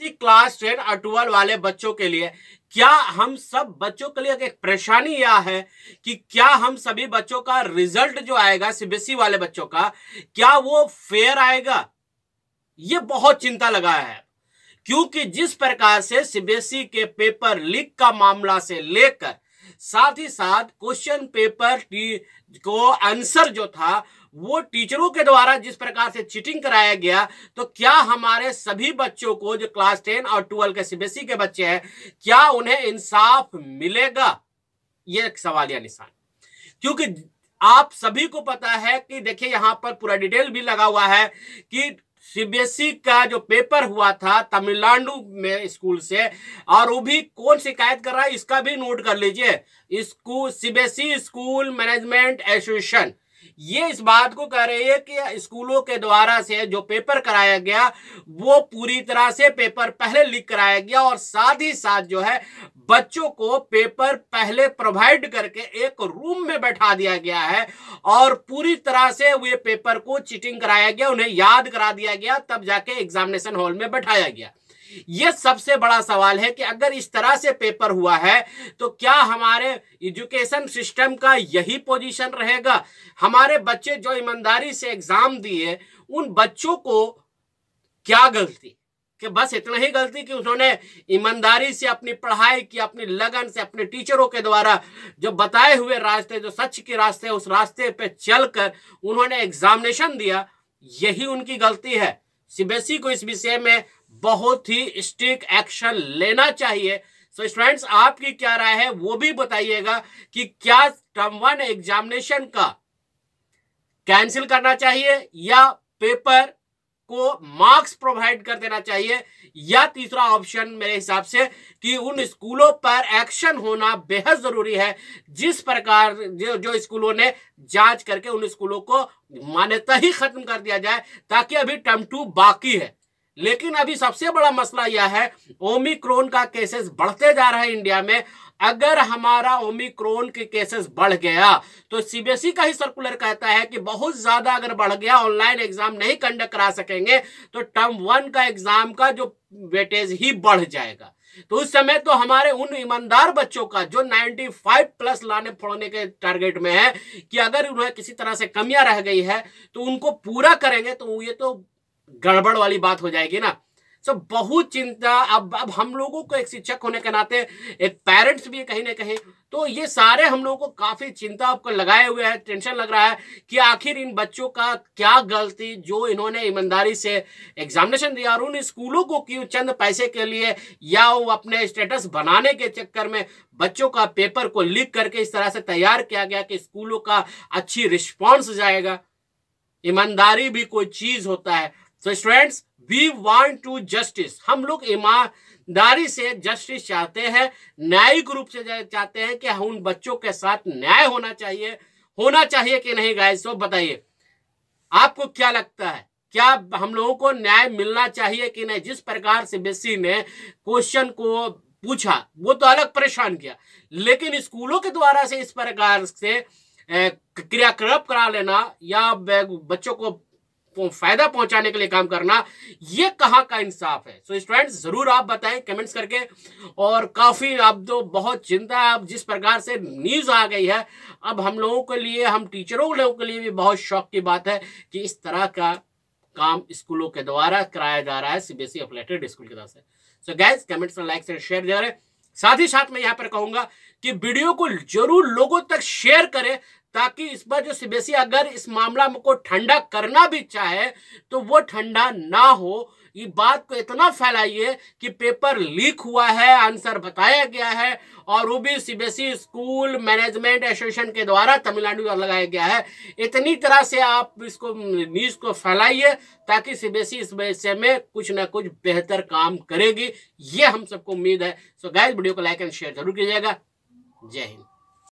class ten और twelve वाले बच्चों के लिए क्या हम सब बच्चों के लिए एक परेशानी यह है कि क्या हम सभी बच्चों का रिजल्ट जो आएगा सीबीएसई e वाले बच्चों का क्या वो फेयर आएगा ये बहुत चिंता लगा है क्योंकि जिस प्रकार से सीबीएसई e के पेपर लीक का मामला से लेकर साथ ही साथ क्वेश्चन पेपर को आंसर जो था वो टीचरों के द्वारा जिस प्रकार से चीटिंग कराया गया तो क्या हमारे सभी बच्चों को जो क्लास टेन और ट्वेल्व के सीबीएसई e के बच्चे हैं क्या उन्हें इंसाफ मिलेगा ये एक या निशान क्योंकि आप सभी को पता है कि देखिए यहां पर पूरा डिटेल भी लगा हुआ है कि सीबीएसई e का जो पेपर हुआ था तमिलनाडु में स्कूल से और वो भी कौन शिकायत कर रहा है इसका भी नोट कर लीजिए school CBSE school management association ये इस बात को कह रही है कि स्कूलों के द्वारा से जो पेपर कराया गया वो पूरी तरह से पेपर पहले लीक कराया गया और साथ ही साथ जो है बच्चों को पेपर पहले प्रोवाइड करके एक रूम में बैठा दिया गया है और पूरी तरह से वे पेपर को चीटिंग कराया गया उन्हें याद करा दिया गया तब जाके एग्जामिनेशन हॉल में बैठाया गया यह सबसे बड़ा सवाल है कि अगर इस तरह से पेपर हुआ है तो क्या हमारे एजुकेशन सिस्टम का यही पोजीशन रहेगा हमारे बच्चे जो ईमानदारी से एग्जाम दिए उन बच्चों को क्या गलती कि बस इतना ही गलती कि उन्होंने ईमानदारी से अपनी पढ़ाई की अपनी लगन से अपने टीचरों के द्वारा जो बताए हुए रास्ते जो सच के रास्ते उस रास्ते पे चलकर उन्होंने एग्जामिनेशन दिया यही उनकी गलती है सीबीएसई को इस विषय में बहुत ही स्ट्रिक एक्शन लेना चाहिए सो so स्टूडेंट्स आपकी क्या राय है वो भी बताइएगा कि क्या टर्म वन एग्जामिनेशन का कैंसिल करना चाहिए या पेपर को मार्क्स प्रोवाइड कर देना चाहिए या तीसरा ऑप्शन मेरे हिसाब से कि उन स्कूलों पर एक्शन होना बेहद जरूरी है जिस प्रकार जो, जो स्कूलों ने जांच करके उन स्कूलों को मान्यता ही खत्म कर दिया जाए ताकि अभी टर्म टू बाकी है लेकिन अभी सबसे बड़ा मसला यह है ओमिक्रोन का केसेस बढ़ते जा रहा है इंडिया में अगर हमारा ओमिक्रोन के केसेस बढ़ गया तो सीबीएसई e का ही सर्कुलर कहता है कि बहुत ज्यादा अगर बढ़ गया ऑनलाइन एग्जाम नहीं कंडक्ट करा सकेंगे तो टर्म वन का एग्जाम का जो वेटेज ही बढ़ जाएगा तो उस समय तो हमारे उन ईमानदार बच्चों का जो 95 प्लस लाने फोड़ने के टारगेट में है कि अगर उन्हें किसी तरह से कमियां रह गई है तो उनको पूरा करेंगे तो ये तो गड़बड़ वाली बात हो जाएगी ना सो बहुत चिंता अब अब हम लोगों को एक शिक्षक होने के नाते एक पेरेंट्स भी कहीं ना कहीं तो ये सारे हम लोगों को काफ़ी चिंता आपको लगाए हुए है टेंशन लग रहा है कि आखिर इन बच्चों का क्या गलती जो इन्होंने ईमानदारी से एग्जामिनेशन दिया और उन स्कूलों को क्यों चंद पैसे के लिए या वो अपने स्टेटस बनाने के चक्कर में बच्चों का पेपर को लीक करके इस तरह से तैयार किया गया कि स्कूलों का अच्छी रिस्पॉन्स जाएगा ईमानदारी भी कोई चीज़ होता है so students we want to justice हम लोग ईमानदारी से जस्टिस चाहते हैं न्यायिक रूप से चाहते हैं कि उन बच्चों के साथ न्याय होना चाहिए होना चाहिए कि नहीं गाय सो बताइए आपको क्या लगता है क्या हम लोगों को न्याय मिलना चाहिए कि नहीं जिस प्रकार से बेसी ने क्वेश्चन को पूछा वो तो अलग परेशान किया लेकिन स्कूलों के द्वारा से इस प्रकार से क्रियाकलाप करा लेना या बच्चों को फायदा पहुंचाने के लिए काम करना ये कहां का इंसाफ है सो so, स्टूडेंट्स जरूर आप बताएं कमेंट्स करके और काफी अब तो बहुत चिंता अब जिस प्रकार से न्यूज आ गई है अब हम लोगों के लिए हम टीचरों लोगों के लिए भी बहुत शौक की बात है कि इस तरह का काम स्कूलों के द्वारा कराया जा रहा है सीबीएसई अपलेटेड स्कूल की तरफ से सो गैस कमेंट्स में लाइक शेयर जरूर साथ ही साथ मैं यहाँ पर कहूंगा कि वीडियो को जरूर लोगों तक शेयर करें ताकि इस पर जो सीबीएसई अगर इस मामला को ठंडा करना भी चाहे तो वो ठंडा ना हो ये बात को इतना फैलाइए कि पेपर लीक हुआ है आंसर बताया गया है और वो भी सीबीएसई स्कूल मैनेजमेंट एसोसिएशन के द्वारा तमिलनाडु में लगाया गया है इतनी तरह से आप इसको न्यूज को फैलाइए ताकि सीबीएसई इस विषय में कुछ ना कुछ बेहतर काम करेगी ये हम सबको उम्मीद है सो गाय वीडियो को लाइक एंड शेयर जरूर कीजिएगा जय हिंद